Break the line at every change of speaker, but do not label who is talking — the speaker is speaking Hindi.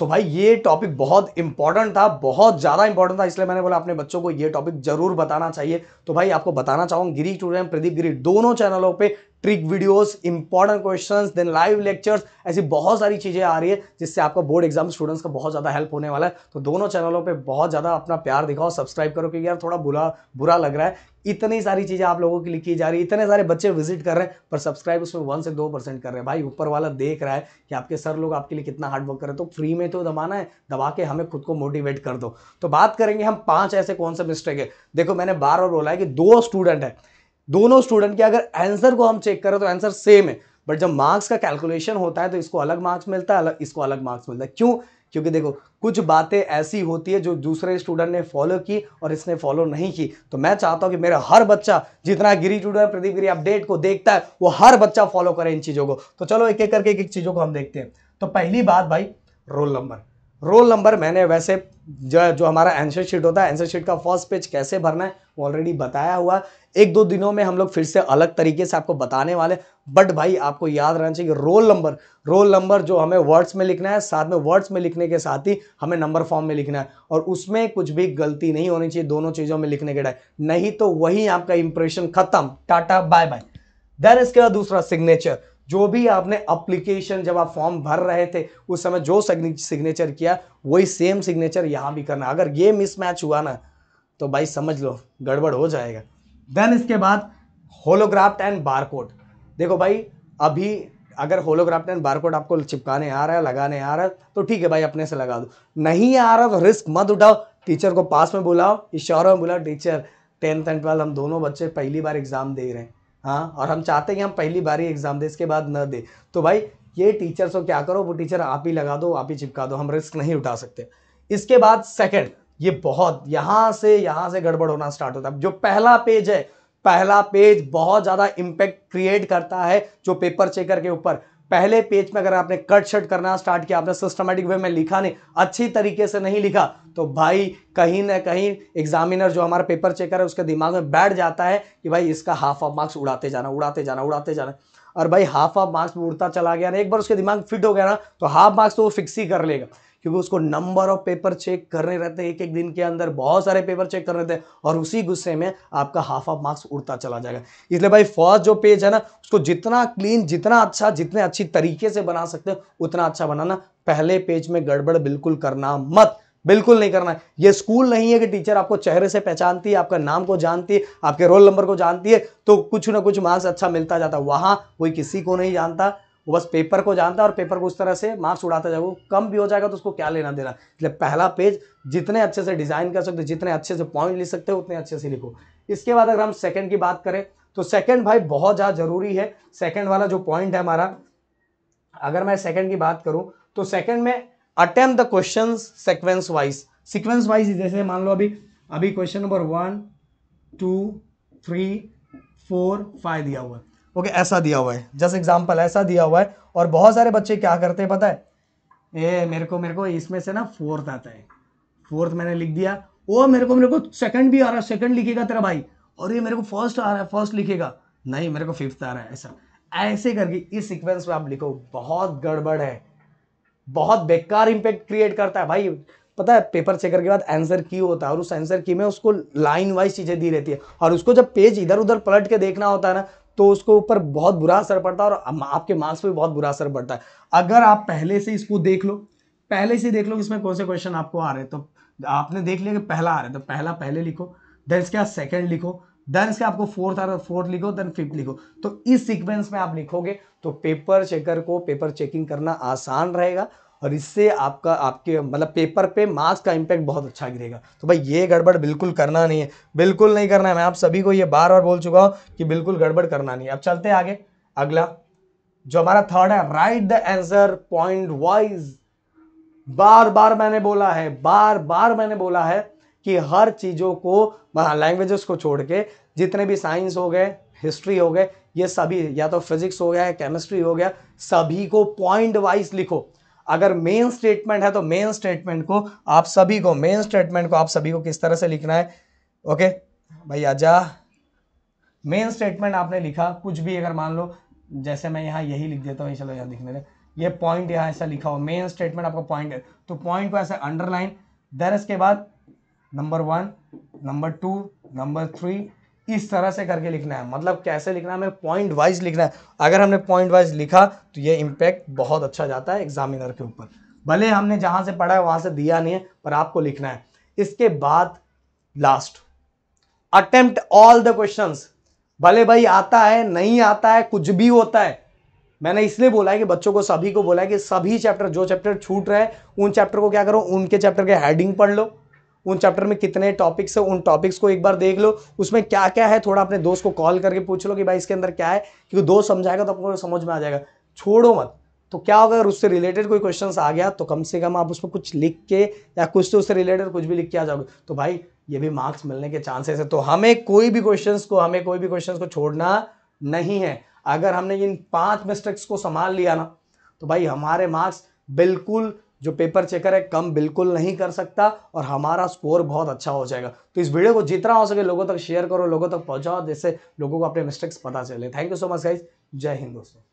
सो so भाई ये टॉपिक बहुत इंपॉर्टेंट था बहुत ज़्यादा इंपॉर्टेंट था इसलिए मैंने बोला अपने बच्चों को ये टॉपिक जरूर बताना चाहिए तो भाई आपको बताना चाहूँगा गिरी टूर प्रदीप गिरी दोनों चैनलों पे trick videos important questions then live lectures ऐसी बहुत सारी चीज़ें आ रही है जिससे आपका बोर्ड एग्जाम स्टूडेंट्स का बहुत ज़्यादा हेल्प होने वाला है तो दोनों चैनलों पे बहुत ज़्यादा अपना प्यार दिखाओ सब्सक्राइब करो क्योंकि यार थोड़ा बुरा बुरा लग रहा है इतनी सारी चीज़ें आप लोगों के लिए की जा रही है इतने सारे बच्चे विजिट कर रहे हैं पर सब्सक्राइब उसमें वन से दो परसेंट कर रहे हैं भाई ऊपर वाला देख रहा है कि आपके सर लोग आपके लिए कितना हार्डवर्क कर रहे हैं तो फ्री में तो दबाना है दबा के हमें खुद को मोटिवेट कर दो तो बात करेंगे हम पांच ऐसे कौन से मिस्टेक है देखो मैंने बार बार बोला है कि दो स्टूडेंट है दोनों स्टूडेंट के अगर आंसर को हम चेक करें तो आंसर सेम है बट जब मार्क्स का कैलकुलेशन होता है तो इसको अलग मार्क्स मिलता है अलग इसको अलग मार्क्स मिलता है क्यों क्योंकि देखो कुछ बातें ऐसी होती है जो दूसरे स्टूडेंट ने फॉलो की और इसने फॉलो नहीं की तो मैं चाहता हूं कि मेरा हर बच्चा जितना गिरी स्टूडेंट प्रदीप गिरी अपडेट को देखता है वो हर बच्चा फॉलो करे इन चीज़ों को तो चलो एक एक करके एक एक चीज़ों को हम देखते हैं तो पहली बात भाई रोल नंबर रोल नंबर मैंने वैसे जो जो हमारा आंसर शीट होता है आंसर शीट का फर्स्ट पेज कैसे भरना है वो ऑलरेडी बताया हुआ एक दो दिनों में हम लोग फिर से अलग तरीके से आपको बताने वाले बट भाई आपको याद रहना चाहिए रोल नंबर रोल नंबर जो हमें वर्ड्स में लिखना है साथ में वर्ड्स में लिखने के साथ ही हमें नंबर फॉर्म में लिखना है और उसमें कुछ भी गलती नहीं होनी चाहिए दोनों चीज़ों में लिखने के टाइम नहीं तो वही आपका इंप्रेशन खत्म टाटा बाय बाय देन इसके बाद दूसरा सिग्नेचर जो भी आपने अप्लीकेशन जब आप फॉर्म भर रहे थे उस समय जो सिग्नेचर किया वही सेम सिग्नेचर यहाँ भी करना अगर ये मिसमैच हुआ ना तो भाई समझ लो गड़बड़ हो जाएगा देन इसके बाद होलोग्राफ्ट एंड बारकोड देखो भाई अभी अगर होलोग्राफ्ट एंड बारकोड आपको चिपकाने आ रहा है लगाने आ रहा है तो ठीक है भाई अपने से लगा दो नहीं आ रहा तो रिस्क मत उठाओ टीचर को पास में बुलाओ इशारों में बुलाओ टीचर टेंथ एंड ट्वेल्थ हम दोनों बच्चे पहली बार एग्ज़ाम दे रहे हैं हाँ और हम चाहते हैं कि हम पहली बार ही एग्ज़ाम दें इसके बाद न दे तो भाई ये टीचर्स को क्या करो वो टीचर आप ही लगा दो आप ही चिपका दो हम रिस्क नहीं उठा सकते इसके बाद सेकंड ये बहुत यहाँ से यहाँ से गड़बड़ होना स्टार्ट होता है जो पहला पेज है पहला पेज बहुत ज़्यादा इम्पैक्ट क्रिएट करता है जो पेपर चेकर के ऊपर पहले पेज में अगर आपने कट शर्ट करना स्टार्ट किया आपने सिस्टमेटिक वे में लिखा नहीं अच्छी तरीके से नहीं लिखा तो भाई कहीं ना कहीं एग्जामिनर जो हमारा पेपर चेकर है उसके दिमाग में बैठ जाता है कि भाई इसका हाफ ऑफ मार्क्स उड़ाते जाना उड़ाते जाना उड़ाते जाना और भाई हाफ ऑफ मार्क्स में उड़ता चला गया ना एक बार उसके दिमाग फिट हो गया ना तो हाफ मार्क्स तो वो फिक्स ही कर लेगा क्योंकि उसको नंबर ऑफ पेपर चेक करने रहते हैं एक एक दिन के अंदर बहुत सारे पेपर चेक करने रहते हैं और उसी गुस्से में आपका हाफ ऑफ मार्क्स उड़ता चला जाएगा इसलिए भाई फर्स्ट जो पेज है ना उसको जितना क्लीन जितना अच्छा जितने अच्छी तरीके से बना सकते हो उतना अच्छा बनाना पहले पेज में गड़बड़ बिल्कुल करना मत बिल्कुल नहीं करना है ये स्कूल नहीं है कि टीचर आपको चेहरे से पहचानती है आपका नाम को जानती है आपके रोल नंबर को जानती है तो कुछ ना कुछ मार्क्स अच्छा मिलता जाता है वहाँ कोई किसी को नहीं जानता वो बस पेपर को जानता है और पेपर को उस तरह से मार्क्स उड़ाता जाएगा कम भी हो जाएगा तो उसको क्या लेना देना इसलिए पहला पेज जितने अच्छे से डिज़ाइन कर सकते हो जितने अच्छे से पॉइंट लिख सकते हो उतने अच्छे से लिखो इसके बाद अगर हम सेकेंड की बात करें तो सेकंड भाई बहुत ज़्यादा ज़रूरी है सेकेंड वाला जो पॉइंट है हमारा अगर मैं सेकेंड की बात करूँ तो सेकेंड में attempt the question sequence wise sequence wise जैसे मान लो अभी अभी question number one two three four five दिया हुआ ओके ऐसा दिया हुआ है जस्ट एग्जाम्पल ऐसा दिया हुआ है और बहुत सारे बच्चे क्या करते हैं पता है ए मेरे को मेरे को इसमें से ना फोर्थ आता है फोर्थ मैंने लिख दिया ओ मेरे को मेरे को सेकंड भी आ रहा है सेकंड लिखेगा तेरा भाई और ये मेरे को फर्स्ट आ रहा है फर्स्ट लिखेगा नहीं मेरे को फिफ्थ आ रहा है ऐसा ऐसे करके इस सीक्वेंस में आप लिखो बहुत गड़बड़ है बहुत बेकार इम्पैक्ट क्रिएट करता है भाई पता है पेपर चेकर के बाद आंसर की होता है और उस आंसर की में उसको लाइन वाइज चीज़ें दी रहती है और उसको जब पेज इधर उधर पलट के देखना होता है ना तो उसको ऊपर बहुत बुरा असर पड़ता है और आपके मार्क्स पे बहुत बुरा असर पड़ता है अगर आप पहले से इसको देख लो पहले से देख लो इसमें कौन से क्वेश्चन आपको आ रहे हैं तो आपने देख लिया कि पहला आ रहा है तो पहला पहले लिखो देन इसके बाद सेकेंड लिखो देन इसके आपको फोर्थ आ रहा है फोर्थ लिखो देन फिफ्थ लिखो तो इस सीक्वेंस में आप लिखोगे तो पेपर चेकर को पेपर चेकिंग करना आसान रहेगा और इससे आपका आपके मतलब पेपर पे मार्क्स का इम्पैक्ट बहुत अच्छा गिरेगा तो भाई ये गड़बड़ बिल्कुल करना नहीं है बिल्कुल नहीं करना है मैं आप सभी को ये बार बार बोल चुका हूँ कि बिल्कुल गड़बड़ करना नहीं है अब चलते आगे अगला जो हमारा थर्ड है write the answer point wise बार बार मैंने बोला है बार बार मैंने बोला है कि हर चीज़ों को लैंग्वेजेस को छोड़ के जितने भी साइंस हो गए हिस्ट्री हो गए ये सभी या तो फिजिक्स हो गया केमिस्ट्री हो गया सभी को पॉइंट वाइज लिखो अगर मेन स्टेटमेंट है तो मेन स्टेटमेंट को आप सभी को मेन स्टेटमेंट को आप सभी को किस तरह से लिखना है ओके भाई आजा मेन स्टेटमेंट आपने लिखा कुछ भी अगर मान लो जैसे मैं यहाँ यही लिख देता हूँ चलो यहाँ दिखने दे ये पॉइंट यहाँ ऐसा लिखा हो मेन स्टेटमेंट आपका पॉइंट है तो पॉइंट को ऐसे अंडरलाइन देन इसके बाद number one number two number three इस तरह से करके लिखना है मतलब कैसे लिखना है हमें पॉइंट वाइज लिखना है अगर हमने पॉइंट वाइज लिखा तो ये इम्पैक्ट बहुत अच्छा जाता है एग्जामिनर के ऊपर भले हमने जहाँ से पढ़ा है वहाँ से दिया नहीं है पर आपको लिखना है इसके बाद last attempt all the question भले भाई आता है नहीं आता है कुछ भी होता है मैंने इसलिए बोला है कि बच्चों को सभी को बोला है कि सभी चैप्टर जो चैप्टर छूट रहे हैं उन चैप्टर को क्या करो उनके चैप्टर के हेडिंग पढ़ लो उन चैप्टर में कितने टॉपिक्स है उन टॉपिक्स को एक बार देख लो उसमें क्या क्या है थोड़ा अपने दोस्त को कॉल करके पूछ लो कि भाई इसके अंदर क्या है क्योंकि दोस्त समझाएगा तो आपको समझ में आ जाएगा छोड़ो मत तो क्या होगा अगर उससे रिलेटेड कोई क्वेश्चन आ गया तो कम से कम आप उसमें कुछ लिख के या कुछ तो उससे रिलेटेड कुछ भी लिख के आ जाओगे तो भाई ये भी मार्क्स मिलने के चांसेस है तो हमें कोई भी क्वेश्चन को हमें कोई भी क्वेश्चन को छोड़ना नहीं है अगर हमने इन पांच मिस्टेक्स को संभाल लिया ना तो भाई हमारे मार्क्स बिल्कुल जो पेपर चेकर है कम बिल्कुल नहीं कर सकता और हमारा स्कोर बहुत अच्छा हो जाएगा तो इस वीडियो को जितना हो सके लोगों तक शेयर करो लोगों तक पहुंचाओ जिससे लोगों को अपने मिस्टेक्स पता चले thank you so much guys जय हिंद दोस्तों